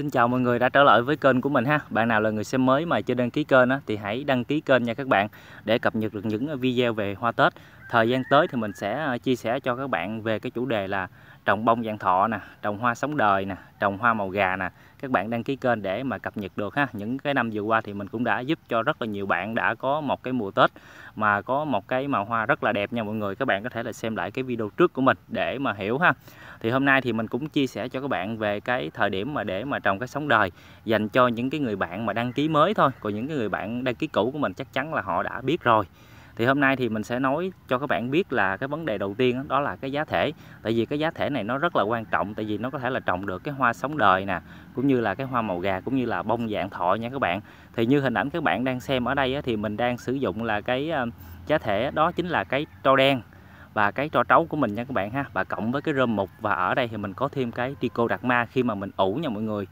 Xin chào mọi người đã trở lại với kênh của mình ha Bạn nào là người xem mới mà chưa đăng ký kênh á, thì hãy đăng ký kênh nha các bạn Để cập nhật được những video về hoa Tết Thời gian tới thì mình sẽ à, chia sẻ cho các bạn về cái chủ đề là trồng bông dạng thọ nè trồng hoa sống đời nè trồng hoa màu gà nè các bạn đăng ký kênh để mà cập nhật được ha những cái năm vừa qua thì mình cũng đã giúp cho rất là nhiều bạn đã có một cái mùa tết mà có một cái màu hoa rất là đẹp nha mọi người các bạn có thể là xem lại cái video trước của mình để mà hiểu ha thì hôm nay thì mình cũng chia sẻ cho các bạn về cái thời điểm mà để mà trồng cái sống đời dành cho những cái người bạn mà đăng ký mới thôi còn những cái người bạn đăng ký cũ của mình chắc chắn là họ đã biết rồi thì hôm nay thì mình sẽ nói cho các bạn biết là cái vấn đề đầu tiên đó là cái giá thể tại vì cái giá thể này nó rất là quan trọng tại vì nó có thể là trồng được cái hoa sống đời nè cũng như là cái hoa màu gà cũng như là bông dạng thọ nha các bạn thì như hình ảnh các bạn đang xem ở đây thì mình đang sử dụng là cái ờ, giá thể đó chính là cái tro đen và cái tro trấu của mình nha các bạn ha và cộng với cái rơm mục và ở đây thì mình có thêm cái trico đặc ma khi mà mình ủ nha mọi người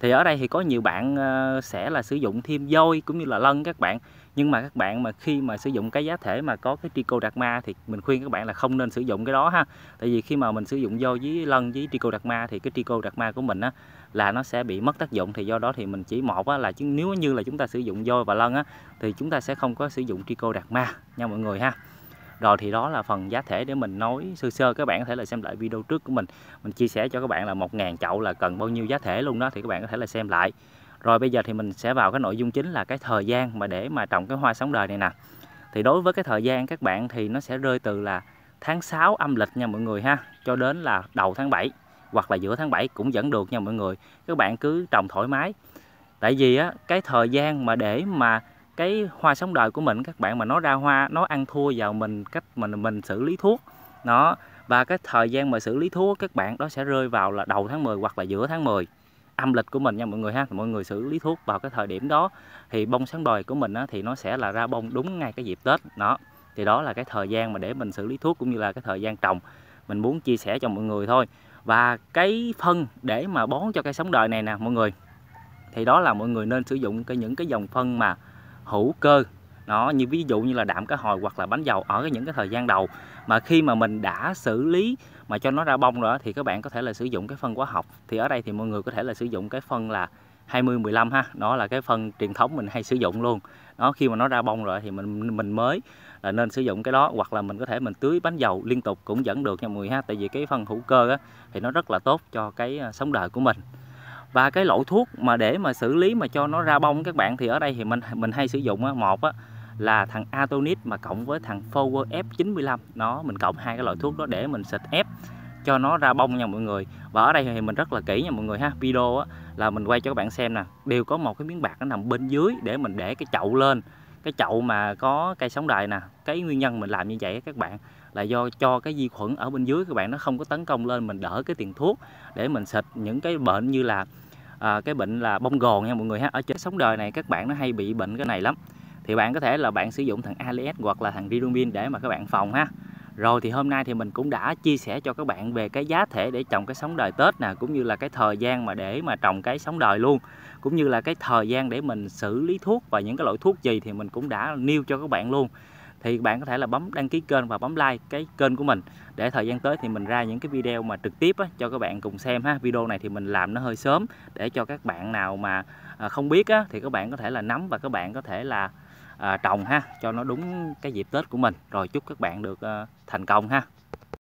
thì ở đây thì có nhiều bạn ờ, sẽ là sử dụng thêm voi cũng như là lân các bạn nhưng mà các bạn mà khi mà sử dụng cái giá thể mà có cái đặc ma thì mình khuyên các bạn là không nên sử dụng cái đó ha tại vì khi mà mình sử dụng voi với lân với đặc ma thì cái đặc ma của mình á là nó sẽ bị mất tác dụng thì do đó thì mình chỉ một á, là chứ nếu như là chúng ta sử dụng voi và lân á thì chúng ta sẽ không có sử dụng đặc ma nha mọi người ha rồi thì đó là phần giá thể để mình nói sơ sơ các bạn có thể là xem lại video trước của mình mình chia sẻ cho các bạn là 1.000 chậu là cần bao nhiêu giá thể luôn đó thì các bạn có thể là xem lại rồi bây giờ thì mình sẽ vào cái nội dung chính là cái thời gian mà để mà trồng cái hoa sống đời này nè thì đối với cái thời gian các bạn thì nó sẽ rơi từ là tháng 6 âm lịch nha mọi người ha cho đến là đầu tháng 7 hoặc là giữa tháng 7 cũng vẫn được nha mọi người các bạn cứ trồng thoải mái tại vì á, cái thời gian mà để mà cái hoa sống đời của mình các bạn mà nó ra hoa nó ăn thua vào mình cách mình mình xử lý thuốc nó và cái thời gian mà xử lý thuốc các bạn đó sẽ rơi vào là đầu tháng 10 hoặc là giữa tháng 10 âm lịch của mình nha mọi người ha mọi người xử lý thuốc vào cái thời điểm đó thì bông sáng đòi của mình á, thì nó sẽ là ra bông đúng ngay cái dịp tết đó thì đó là cái thời gian mà để mình xử lý thuốc cũng như là cái thời gian trồng mình muốn chia sẻ cho mọi người thôi và cái phân để mà bón cho cây sống đời này nè mọi người thì đó là mọi người nên sử dụng cái những cái dòng phân mà hữu cơ nó như ví dụ như là đạm cá hồi hoặc là bánh dầu ở những cái thời gian đầu mà khi mà mình đã xử lý mà cho nó ra bông rồi thì các bạn có thể là sử dụng cái phân hóa học thì ở đây thì mọi người có thể là sử dụng cái phân là 20 15 ha đó là cái phân truyền thống mình hay sử dụng luôn đó khi mà nó ra bông rồi thì mình mình mới là nên sử dụng cái đó hoặc là mình có thể mình tưới bánh dầu liên tục cũng vẫn được nha mọi người ha tại vì cái phân hữu cơ á, thì nó rất là tốt cho cái à, sống đời của mình và cái loại thuốc mà để mà xử lý mà cho nó ra bông các bạn thì ở đây thì mình mình hay sử dụng á, một á, là thằng Atonit mà cộng với thằng Power F95 nó mình cộng hai cái loại thuốc đó để mình xịt ép cho nó ra bông nha mọi người và ở đây thì mình rất là kỹ nha mọi người ha video á, là mình quay cho các bạn xem nè đều có một cái miếng bạc nó nằm bên dưới để mình để cái chậu lên cái chậu mà có cây sống đời nè cái nguyên nhân mình làm như vậy các bạn là do cho cái vi khuẩn ở bên dưới các bạn nó không có tấn công lên mình đỡ cái tiền thuốc để mình xịt những cái bệnh như là à, cái bệnh là bông gòn nha mọi người ha ở trên sống đời này các bạn nó hay bị bệnh cái này lắm thì bạn có thể là bạn sử dụng thằng ALS hoặc là thằng Rirumin để mà các bạn phòng ha rồi thì hôm nay thì mình cũng đã chia sẻ cho các bạn về cái giá thể để trồng cái sống đời Tết nè cũng như là cái thời gian mà để mà trồng cái sống đời luôn cũng như là cái thời gian để mình xử lý thuốc và những cái loại thuốc gì thì mình cũng đã nêu cho các bạn luôn thì bạn có thể là bấm đăng ký kênh và bấm like cái kênh của mình để thời gian tới thì mình ra những cái video mà trực tiếp á, cho các bạn cùng xem ha video này thì mình làm nó hơi sớm để cho các bạn nào mà à, không biết á, thì các bạn có thể là nắm và các bạn có thể là à, trồng ha cho nó đúng cái dịp Tết của mình rồi chúc các bạn được à, thành công ha